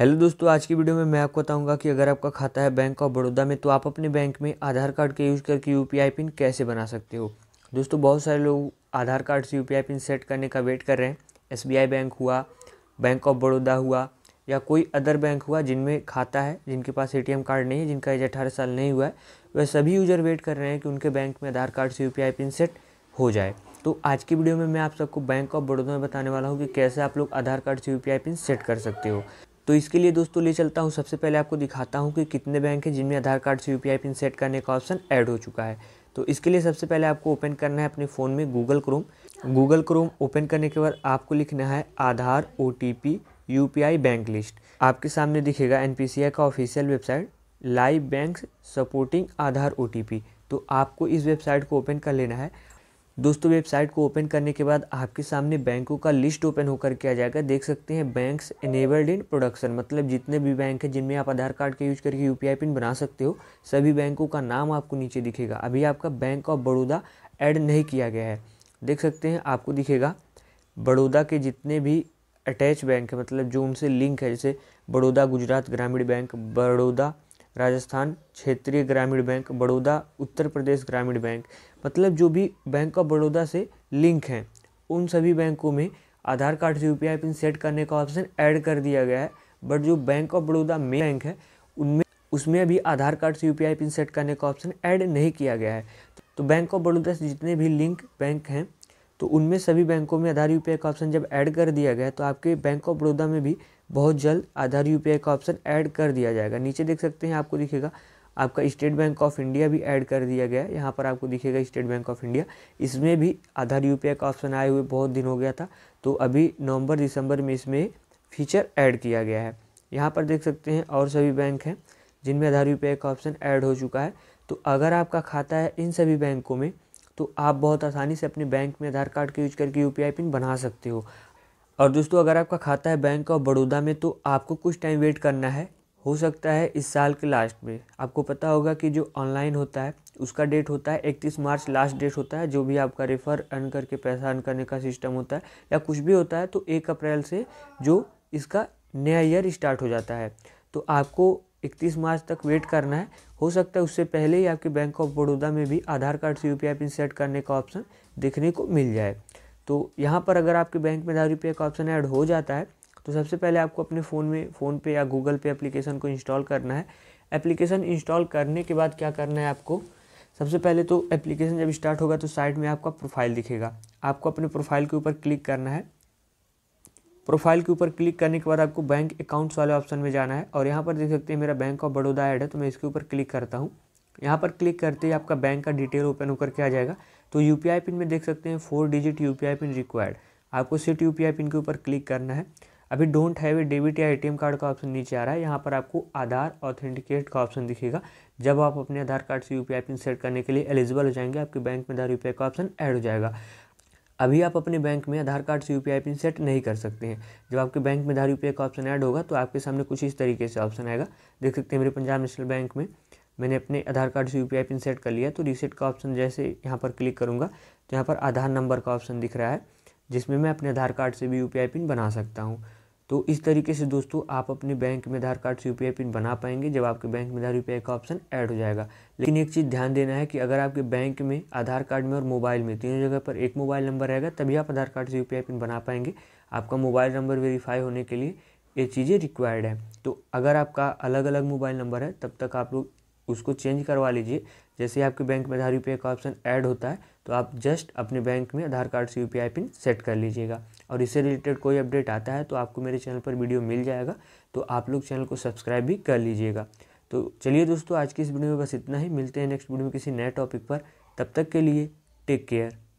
hello दोस्तों आज की वीडियो में मैं आपको बताऊंगा कि अगर आपका खाता है बैंक ऑफ बड़ौदा में तो आप अपने बैंक में आधार कार्ड के यूज़ करके यू पिन कैसे बना सकते हो दोस्तों बहुत सारे लोग आधार कार्ड से यू पिन सेट करने का वेट कर रहे हैं एस बैंक हुआ बैंक ऑफ बड़ौदा हुआ या कोई अदर बैंक हुआ जिनमें खाता है जिनके पास ए कार्ड नहीं है जिनका एज अठारह साल नहीं हुआ है वह सभी यूज़र वेट कर रहे हैं कि उनके बैंक में आधार कार्ड से यू पिन सेट हो जाए तो आज की वीडियो में मैं आप सबको बैंक ऑफ बड़ौदा में बताने वाला हूँ कि कैसे आप लोग आधार कार्ड से यू पिन सेट कर सकते हो तो इसके लिए दोस्तों ले चलता हूँ सबसे पहले आपको दिखाता हूँ कि कितने बैंक हैं जिनमें आधार कार्ड से यू पिन सेट करने का ऑप्शन ऐड हो चुका है तो इसके लिए सबसे पहले आपको ओपन करना है अपने फ़ोन में Google Chrome Google Chrome open करने के बाद आपको लिखना है Aadhaar O T bank list आपके सामने दिखेगा एन का official website live bank supporting Aadhaar O तो आपको इस वेबसाइट को ओपन कर लेना है दोस्तों वेबसाइट को ओपन करने के बाद आपके सामने बैंकों का लिस्ट ओपन होकर के आ जाएगा देख सकते हैं बैंक्स इनेबल्ड इन प्रोडक्शन मतलब जितने भी बैंक हैं जिनमें आप आधार कार्ड का यूज करके यू पिन बना सकते हो सभी बैंकों का नाम आपको नीचे दिखेगा अभी आपका बैंक ऑफ बड़ौदा ऐड नहीं किया गया है देख सकते हैं आपको दिखेगा बड़ौदा के जितने भी अटैच बैंक है मतलब जो उनसे लिंक है जैसे बड़ौदा गुजरात ग्रामीण बैंक बड़ौदा राजस्थान क्षेत्रीय ग्रामीण बैंक बड़ौदा उत्तर प्रदेश ग्रामीण बैंक मतलब जो भी बैंक ऑफ बड़ौदा से लिंक हैं उन सभी बैंकों में आधार कार्ड से यू पिन सेट करने का ऑप्शन ऐड कर दिया गया है बट जो bank of Baroda main bank है उनमें उसमें अभी आधार कार्ड से यू पिन सेट करने का ऑप्शन ऐड नहीं किया गया है तो बैंक ऑफ बड़ौदा से जितने भी लिंक बैंक हैं तो उनमें सभी बैंकों में आधार यू का ऑप्शन जब ऐड कर दिया गया तो आपके बैंक ऑफ बड़ौदा में भी बहुत जल्द आधार यू का ऑप्शन ऐड कर दिया जाएगा नीचे देख सकते हैं आपको दिखेगा आपका स्टेट बैंक ऑफ इंडिया भी ऐड कर दिया गया है यहाँ पर आपको दिखेगा स्टेट बैंक ऑफ इंडिया इसमें भी आधार यू का ऑप्शन आए हुए बहुत दिन हो गया था तो अभी नवंबर दिसंबर में इसमें फीचर ऐड किया गया है यहाँ पर देख सकते हैं और सभी बैंक हैं जिनमें आधार यू का ऑप्शन ऐड हो चुका है तो अगर आपका खाता है इन सभी बैंकों में तो आप बहुत आसानी से अपने बैंक में आधार कार्ड का यूज करके यू पिन बना सकते हो और दोस्तों अगर आपका खाता है बैंक ऑफ बड़ौदा में तो आपको कुछ टाइम वेट करना है हो सकता है इस साल के लास्ट में आपको पता होगा कि जो ऑनलाइन होता है उसका डेट होता है 31 मार्च लास्ट डेट होता है जो भी आपका रेफ़र अर्न करके पैसा अर्न करने का सिस्टम होता है या कुछ भी होता है तो एक अप्रैल से जो इसका नया ईयर स्टार्ट हो जाता है तो आपको 31 मार्च तक वेट करना है हो सकता है उससे पहले ही आपके बैंक ऑफ बड़ौदा में भी आधार कार्ड से यू पिन सेट करने का ऑप्शन देखने को मिल जाए तो यहाँ पर अगर आपके बैंक में आधार यू का ऑप्शन ऐड हो जाता है तो सबसे पहले आपको अपने फ़ोन में फ़ोन पे या गूगल पे एप्लीकेशन को इंस्टॉल करना है एप्लीकेशन इंस्टॉल करने के बाद क्या करना है आपको सबसे पहले तो एप्लीकेशन जब स्टार्ट होगा तो साइड में आपका प्रोफाइल दिखेगा आपको अपने प्रोफाइल के ऊपर क्लिक करना है प्रोफाइल के ऊपर क्लिक करने के बाद आपको बैंक अकाउंट्स वाले ऑप्शन में जाना है और यहाँ पर देख सकते हैं मेरा बैंक ऑफ बड़ौदा ऐड है तो मैं इसके ऊपर क्लिक करता हूँ यहाँ पर क्लिक करते ही आपका बैंक का डिटेल ओपन होकर के आ जाएगा तो यू पिन में देख सकते हैं four digit U PIN required आपको सिट यू पिन के ऊपर क्लिक करना है अभी डोंट हैव ए डेबिट या एटीएम कार्ड का ऑप्शन नीचे आ रहा है यहाँ पर आपको आधार ऑथेंटिकेट का ऑप्शन दिखेगा जब आप अपने आधार कार्ड से यू पी पिन सेट करने के लिए एलिजिबल हो जाएंगे आपके बैंक में आधार यूपीआई का ऑप्शन ऐड हो जाएगा अभी आप अपने बैंक में आधार कार्ड से यू पिन सेट नहीं कर सकते हैं जब आपके बैंक में आधार यूपीआई का ऑप्शन ऐड होगा तो आपके सामने कुछ इस तरीके से ऑप्शन आएगा देख सकते हैं मेरे पंजाब नेशनल बैंक में मैंने अपने आधार कार्ड से यू पिन सेट कर लिया तो रीसेट का ऑप्शन जैसे यहाँ पर क्लिक करूँगा तो यहाँ पर आधार नंबर का ऑप्शन दिख रहा है जिसमें मैं अपने आधार कार्ड से भी यू पिन बना सकता हूँ तो इस तरीके से दोस्तों आप अपने बैंक में आधार कार्ड से यू पिन बना पाएंगे जब आपके बैंक में आधार यू का ऑप्शन ऐड हो जाएगा लेकिन एक चीज़ ध्यान देना है कि अगर आपके बैंक में आधार कार्ड में और मोबाइल में तीनों जगह पर एक मोबाइल नंबर रहेगा तभी आप आधार कार्ड से यू पिन बना पाएंगे आपका मोबाइल नंबर वेरीफाई होने के लिए ये चीज़ें रिक्वायर्ड है तो अगर आपका अलग अलग मोबाइल नंबर है तब तक आप लोग उसको चेंज करवा लीजिए जैसे आपके बैंक में आधार यू का ऑप्शन ऐड होता है तो आप जस्ट अपने बैंक में आधार कार्ड से यू पिन सेट कर लीजिएगा और इससे रिलेटेड कोई अपडेट आता है तो आपको मेरे चैनल पर वीडियो मिल जाएगा तो आप लोग चैनल को सब्सक्राइब भी कर लीजिएगा तो चलिए दोस्तों आज की इस वीडियो में बस इतना ही मिलते हैं नेक्स्ट वीडियो में किसी नए टॉपिक पर तब तक के लिए टेक केयर